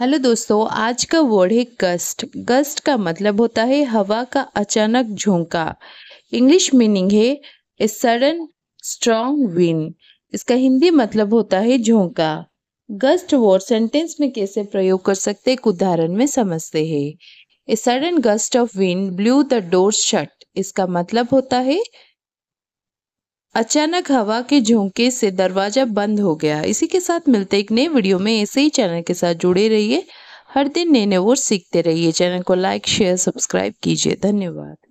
hello दोस्तों आज का वर्ड है गस्ट गस्ट का मतलब होता है हवा का अचानक झोंका इंग्लिश मीनिंग है ए सडन स्ट्रॉन्ग विंड इसका हिंदी मतलब होता है झोंका गस्ट वर्ड सेंटेंस में कैसे प्रयोग कर सकते हैं उदाहरण में समझते हैं a sudden gust of wind blew the door shut इसका मतलब होता है अचानक हवा के झोंके से दरवाज़ा बंद हो गया इसी के साथ मिलते एक नए वीडियो में ऐसे ही चैनल के साथ जुड़े रहिए हर दिन नए नए और सीखते रहिए चैनल को लाइक शेयर सब्सक्राइब कीजिए धन्यवाद